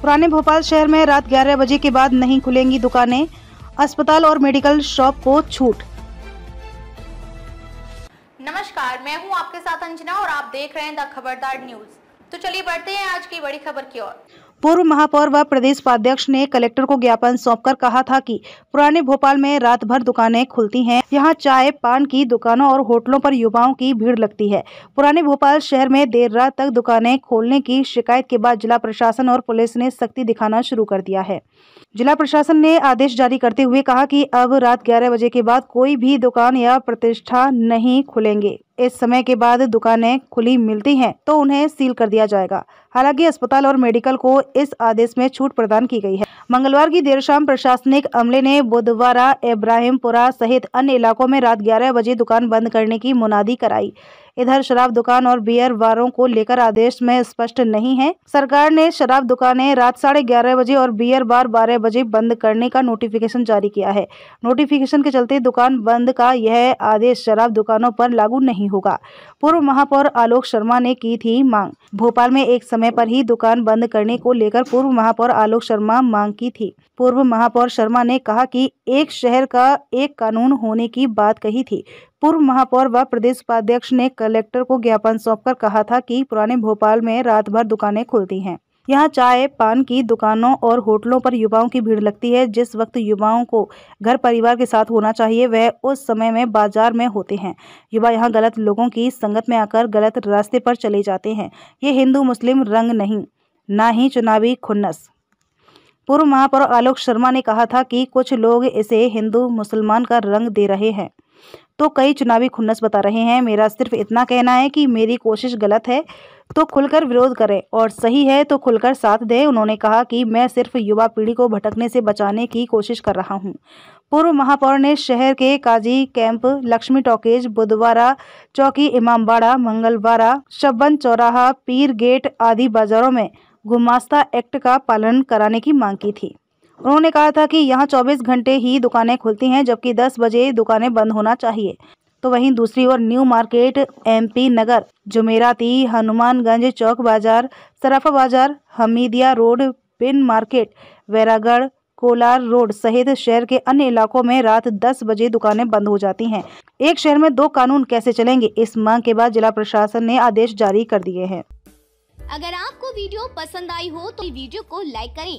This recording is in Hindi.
पुराने भोपाल शहर में रात ग्यारह बजे के बाद नहीं खुलेंगी दुकानें अस्पताल और मेडिकल शॉप को छूट नमस्कार मैं हूं आपके साथ अंजना और आप देख रहे हैं द खबरदार न्यूज तो चलिए बढ़ते हैं आज की बड़ी खबर की ओर पूर्व महापौर व प्रदेश उपाध्यक्ष ने कलेक्टर को ज्ञापन सौंपकर कहा था कि पुराने भोपाल में रात भर दुकानें खुलती हैं यहां चाय पान की दुकानों और होटलों पर युवाओं की भीड़ लगती है पुराने भोपाल शहर में देर रात तक दुकानें खोलने की शिकायत के बाद जिला प्रशासन और पुलिस ने सख्ती दिखाना शुरू कर दिया है जिला प्रशासन ने आदेश जारी करते हुए कहा कि अब रात ग्यारह बजे के बाद कोई भी दुकान या प्रतिष्ठा नहीं खुलेंगे इस समय के बाद दुकानें खुली मिलती हैं तो उन्हें सील कर दिया जाएगा हालांकि अस्पताल और मेडिकल को इस आदेश में छूट प्रदान की गई है मंगलवार की देर शाम प्रशासनिक अमले ने बुधवारा इब्राहिमपुरा सहित अन्य इलाकों में रात ग्यारह बजे दुकान बंद करने की मुनादी कराई इधर शराब दुकान और बियर बारों को लेकर आदेश में स्पष्ट नहीं है सरकार ने शराब दुकानें रात साढ़े ग्यारह बजे और बियर बार बारह बजे बंद करने का नोटिफिकेशन जारी किया है नोटिफिकेशन के चलते दुकान बंद का यह आदेश शराब दुकानों पर लागू नहीं होगा पूर्व महापौर आलोक शर्मा ने की थी मांग भोपाल में एक समय पर ही दुकान बंद करने को लेकर पूर्व महापौर आलोक शर्मा मांग की थी पूर्व महापौर शर्मा ने कहा कि एक शहर का एक कानून होने की बात कही थी पूर्व महापौर व प्रदेश उपाध्यक्ष ने कलेक्टर को ज्ञापन सौंपकर कहा था कि पुराने भोपाल में रात भर दुकानें खुलती हैं यहाँ चाय पान की दुकानों और होटलों पर युवाओं की भीड़ लगती है जिस वक्त युवाओं को घर परिवार के साथ होना चाहिए वह उस समय में बाजार में होते हैं युवा यहाँ गलत लोगों की संगत में आकर गलत रास्ते पर चले जाते हैं ये हिंदू मुस्लिम रंग नहीं ना ही चुनावी खुन्नस पूर्व महापौर आलोक शर्मा ने कहा था कि कुछ लोग इसे हिंदू मुसलमान का रंग दे रहे हैं तो कई चुनावी खुन्नस बता रहे हैं मेरा सिर्फ इतना कहना है कि मेरी कोशिश गलत है तो खुलकर विरोध करें और सही है तो खुलकर साथ दें उन्होंने कहा कि मैं सिर्फ युवा पीढ़ी को भटकने से बचाने की कोशिश कर रहा हूं पूर्व महापौर ने शहर के काजी कैंप लक्ष्मी टॉकेज बुधवारा चौकी इमामबाड़ा मंगलवारा शब्बन चौराहा पीर गेट आदि बाजारों में गुमास्ता एक्ट का पालन कराने की मांग की थी उन्होंने कहा था कि यहाँ 24 घंटे ही दुकानें खुलती हैं जबकि 10 बजे दुकानें बंद होना चाहिए तो वहीं दूसरी ओर New Market MP Nagar Jumerati Hanumanganj Chowk Bazaar Sarafa Bazaar Hamidia Road Pin Market Bairagarh Kolar Road सहित शहर के अन्य इलाकों में रात 10 बजे दुकानें बंद हो जाती हैं एक शहर में दो कानून कैसे चलेंगे इस मांग के बाद जिला प्रशासन ने आदेश जारी कर दिए हैं अगर आपको वीडियो पसंद आई हो तो वीडियो को लाइक करें